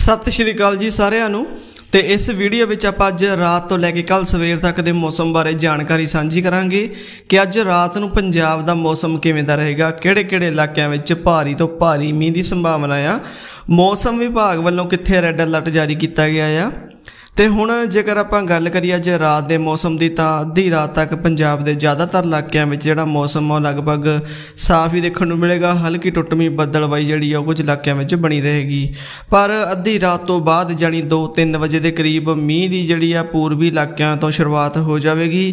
ਸਤਿ ਸ਼੍ਰੀ ਅਕਾਲ ਜੀ ਸਾਰਿਆਂ ਨੂੰ ਤੇ ਇਸ ਵੀਡੀਓ ਵਿੱਚ ਆਪਾਂ ਅੱਜ ਰਾਤ ਤੋਂ ਲੈ ਕੇ ਕੱਲ ਸਵੇਰ ਤੱਕ ਦੇ ਮੌਸਮ ਬਾਰੇ ਜਾਣਕਾਰੀ ਸਾਂਝੀ ਕਰਾਂਗੇ ਕਿ ਅੱਜ ਰਾਤ ਨੂੰ ਪੰਜਾਬ ਦਾ ਮੌਸਮ ਕਿਵੇਂ ਦਾ ਰਹੇਗਾ ਕਿਹੜੇ-ਕਿਹੜੇ ਇਲਾਕਿਆਂ ਵਿੱਚ ਭਾਰੀ ਤੋਂ ਭਾਰੀ ਮੀਂਹ ਦੀ ਸੰਭਾਵਨਾ ਆ ਮੌਸਮ ਵਿਭਾਗ ਵੱਲੋਂ ਕਿੱਥੇ ਰੈੱਡ ਅਲਰਟ ਜਾਰੀ ਕੀਤਾ ਗਿਆ ਆ ਤੇ ਹੁਣ ਜੇਕਰ ਆਪਾਂ ਗੱਲ ਕਰੀਏ ਅੱਜ ਰਾਤ ਦੇ ਮੌਸਮ ਦੀ ਤਾਂ ਅੱਧੀ ਰਾਤ ਤੱਕ ਪੰਜਾਬ ਦੇ ਜ਼ਿਆਦਾਤਰ ਇਲਾਕਿਆਂ ਵਿੱਚ ਜਿਹੜਾ ਮੌਸਮ ਆ ਲਗਭਗ ਸਾਫ਼ ਹੀ ਦੇਖਣ ਨੂੰ ਮਿਲੇਗਾ ਹਲਕੀ ਟੁੱਟਮੀ ਬੱਦਲਬਾਈ ਜਿਹੜੀ ਆ ਕੁਝ ਇਲਾਕਿਆਂ ਵਿੱਚ ਬਣੀ ਰਹੇਗੀ ਪਰ ਅੱਧੀ ਰਾਤ ਤੋਂ ਬਾਅਦ ਜਾਨੀ 2-3 ਵਜੇ ਦੇ ਕਰੀਬ ਮੀਂਹ ਦੀ ਜਿਹੜੀ ਆ ਪੂਰਬੀ ਇਲਾਕਿਆਂ ਤੋਂ ਸ਼ੁਰੂਆਤ ਹੋ ਜਾਵੇਗੀ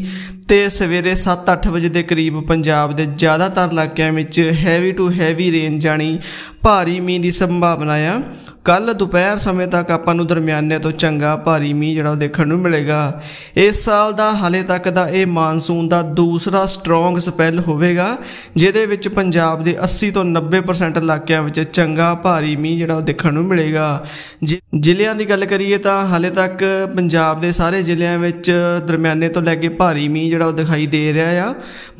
ਤੇ ਸਵੇਰੇ 7-8 ਵਜੇ ਦੇ ਕਰੀਬ ਪੰਜਾਬ ਦੇ ਜ਼ਿਆਦਾਤਰ ਇਲਾਕਿਆਂ ਵਿੱਚ ਹੈਵੀ ਟੂ ਹੈਵੀ ਰੇਨ ਜਾਨੀ ਭਾਰੀ ਮੀਂਹ ਦੀ ਸੰਭਾਵਨਾ ਆ ਕੱਲ ਦੁਪਹਿਰ ਸਮੇਂ ਤੱਕ ਆਪਾਂ ਨੂੰ ਦਰਮਿਆਨੇ ਤੋਂ ਚੰਗਾ ਭਾਰੀ ਮੀਂਹ ਜਿਹੜਾ ਦੇਖਣ ਨੂੰ ਮਿਲੇਗਾ ਇਸ ਸਾਲ ਦਾ ਹਾਲੇ ਤੱਕ ਦਾ ਇਹ ਮਾਨਸੂਨ ਦਾ ਦੂਸਰਾ ਸਟਰੋਂਗ ਸਪੈਲ ਹੋਵੇਗਾ ਜਿਹਦੇ ਵਿੱਚ ਪੰਜਾਬ ਦੇ 80 ਤੋਂ 90% ਇਲਾਕਿਆਂ ਵਿੱਚ ਚੰਗਾ ਭਾਰੀ ਮੀਂਹ ਜਿਹੜਾ ਦੇਖਣ ਨੂੰ ਮਿਲੇਗਾ ਜ਼ਿਲ੍ਹਿਆਂ ਦੀ ਗੱਲ ਕਰੀਏ ਤਾਂ ਹਾਲੇ ਤੱਕ ਪੰਜਾਬ ਦੇ ਸਾਰੇ ਜ਼ਿਲ੍ਹਿਆਂ ਵਿੱਚ ਦਰਮਿਆਨੇ ਤੋਂ ਲੈ ਕੇ ਭਾਰੀ ਮੀਂਹ ਜਿਹੜਾ ਉਹ ਦਿਖਾਈ ਦੇ ਰਿਹਾ ਆ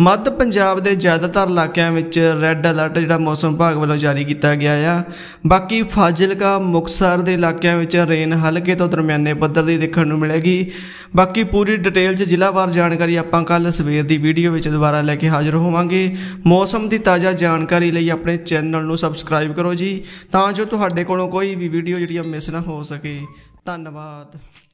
ਮੱਧ ਪੰਜਾਬ ਦੇ ਜ਼ਿਆਦਾਤਰ ਇਲਾਕਿਆਂ ਵਿੱਚ ਰੈੱਡ ਅਲਰਟ ਜਿਹੜਾ ਮੌਸਮ ਵਿਭਾਗ ਵੱਲੋਂ ਜਾਰੀ ਕੀਤਾ ਗਿਆ ਆ ਬਾਕੀ ਫਾਜ਼ਿਲਕਾ ਮੁਕਸਰ ਦੇ ਇਲਾਕਿਆਂ ਵਿੱਚ ਰੇਨ ਹਲਕੇ ਤੋਂ ਦਰਮਿਆਨੇ ਪੱਧਰ ਦੀ ਦੇਖਣ ਨੂੰ ਮਿਲੇਗੀ ਬਾਕੀ ਪੂਰੀ ਡਿਟੇਲ 'ਚ ਜ਼ਿਲ੍ਹਾਵਾਰ ਜਾਣਕਾਰੀ ਆਪਾਂ ਕੱਲ ਸਵੇਰ ਦੀ ਵੀਡੀਓ ਵਿੱਚ ਦੁਬਾਰਾ ਲੈ ਕੇ ਹਾਜ਼ਰ ਹੋਵਾਂਗੇ ਮੌਸਮ ਦੀ ਤਾਜ਼ਾ ਜਾਣਕਾਰੀ ਲਈ ਆਪਣੇ ਚੈਨਲ ਨੂੰ ਸਬਸਕ੍ਰਾਈਬ ਕਰੋ ਜੀ ਤਾਂ ਜੋ ਤੁਹਾਡੇ ਕੋਲੋਂ ਕੋਈ ਵੀ ਵੀਡੀਓ ਜਿਹੜੀ ਆ ਮਿਸ ਨਾ ਹੋ ਸਕੇ ਧੰਨਵਾਦ